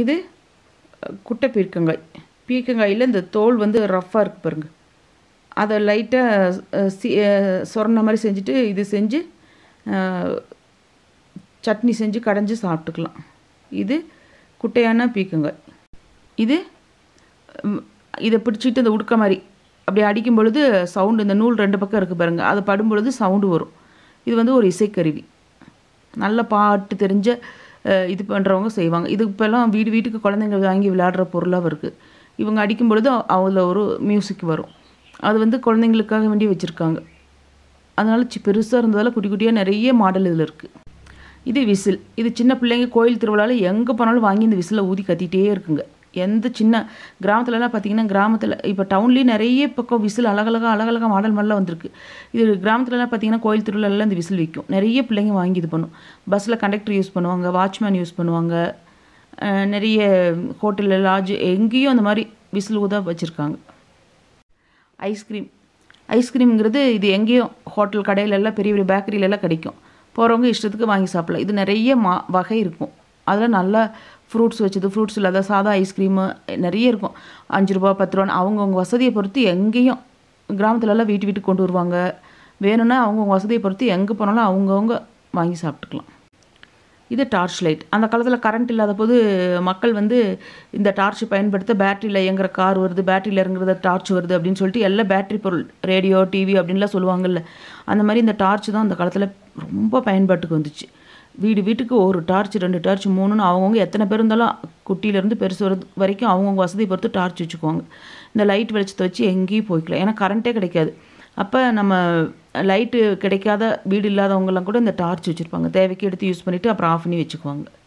இது குட்டை பீர்க்கங்காய் பீர்க்கங்காயில் இந்த தோல் வந்து ரஃப்பாக இருக்குது பாருங்கள் அதை லைட்டாக சி சொரண மாதிரி செஞ்சுட்டு இது செஞ்சு சட்னி செஞ்சு கடைஞ்சி சாப்பிட்டுக்கலாம் இது குட்டையான பீர்க்கங்காய் இது இதை பிடிச்சிட்டு இந்த உடுக்க மாதிரி அப்படி அடிக்கும் பொழுது சவுண்டு இந்த நூல் ரெண்டு பக்கம் இருக்குது பாருங்கள் அது படும் பொழுது சவுண்டு வரும் இது வந்து ஒரு இசைக்கருவி நல்ல பாட்டு தெரிஞ்ச இது பண்ணுறவங்க செய்வாங்க இது இப்போல்லாம் வீடு வீட்டுக்கு குழந்தைங்க வாங்கி விளையாடுற பொருளாக இருக்குது இவங்க அடிக்கும் பொழுது அதில் ஒரு மியூசிக் வரும் அது வந்து குழந்தைங்களுக்காக வேண்டி வச்சுருக்காங்க அதனால் சி பெருசாக இருந்ததால் குட்டி குட்டியாக நிறைய மாடல் இதில் இருக்குது இது விசில் இது சின்ன பிள்ளைங்க கோயில் திருவிழாவில் எங்கே போனாலும் வாங்கி இந்த விசிலை ஊதி கத்திகிட்டே இருக்குங்க எந்த சின்ன கிராமத்துலலாம் பார்த்தீங்கன்னா கிராமத்தில் இப்போ டவுன்லேயே நிறைய பக்கம் விசில் அழகழகாக அழகழகாக மாடல் மாடலாக வந்திருக்கு இது கிராமத்துலலாம் பார்த்தீங்கன்னா கோயில் திருவிழாலாம் இந்த விசில் விற்கும் நிறைய பிள்ளைங்க வாங்கி இது பண்ணும் பஸ்ஸில் கண்டக்டர் யூஸ் பண்ணுவாங்க வாட்ச்மேன் யூஸ் பண்ணுவாங்க நிறைய ஹோட்டலில் லாட்ஜ் எங்கேயும் அந்த மாதிரி விசில் ஊதா வச்சுருக்காங்க ஐஸ்கிரீம் ஐஸ்கிரீம்ங்கிறது இது எங்கேயும் ஹோட்டல் கடையிலெல்லாம் பெரிய பெரிய பேக்கரியிலெல்லாம் கிடைக்கும் போகிறவங்க இஷ்டத்துக்கு வாங்கி சாப்பிடலாம் இது நிறைய மா வகை இருக்கும் அதெல்லாம் நல்லா ஃப்ரூட்ஸ் வச்சது ஃப்ரூட்ஸ் இல்லாத சாதா ஐஸ்கிரீமு நிறைய இருக்கும் அஞ்சு ரூபா பத்து ரூபான்னு அவங்கவுங்க வசதியை பொறுத்து எங்கேயும் கிராமத்துலலாம் வீட்டு வீட்டுக்கு கொண்டு வருவாங்க வேணும்னா அவங்கவுங்க வசதியை பொறுத்து எங்கே போனாலும் அவங்கவுங்க வாங்கி சாப்பிட்டுக்கலாம் இது டார்ச் லைட் அந்த காலத்தில் கரண்ட் இல்லாத போது மக்கள் வந்து இந்த டார்ச் பயன்படுத்த பேட்டரியில் இயங்குற கார் வருது பேட்டரியில் இறங்குறத டார்ச் வருது அப்படின்னு சொல்லிட்டு எல்லா பேட்டரி பொருள் ரேடியோ டிவி அப்படின்லாம் சொல்லுவாங்கல்ல அந்த மாதிரி இந்த டார்ச் தான் அந்த காலத்தில் ரொம்ப பயன்பாட்டுக்கு வந்துச்சு வீடு வீட்டுக்கு ஒரு டார்ச் ரெண்டு டார்ச் மூணுன்னு அவங்கவுங்க எத்தனை பேர் இருந்தாலும் குட்டியிலேருந்து பெருசு வர வரைக்கும் அவங்கவுங்க வசதி பொறுத்து டார்ச் வச்சுக்குவாங்க இந்த லைட் வெளிச்சத்தை வச்சு எங்கேயும் போய்க்கலாம் ஏன்னா கரண்ட்டே கிடைக்காது அப்போ நம்ம லைட்டு கிடைக்காத வீடு இல்லாதவங்கெல்லாம் கூட இந்த டார்ச் வச்சுருப்பாங்க தேவைக்கு எடுத்து யூஸ் பண்ணிவிட்டு அப்புறம் ஆஃப் பண்ணி வச்சுக்குவாங்க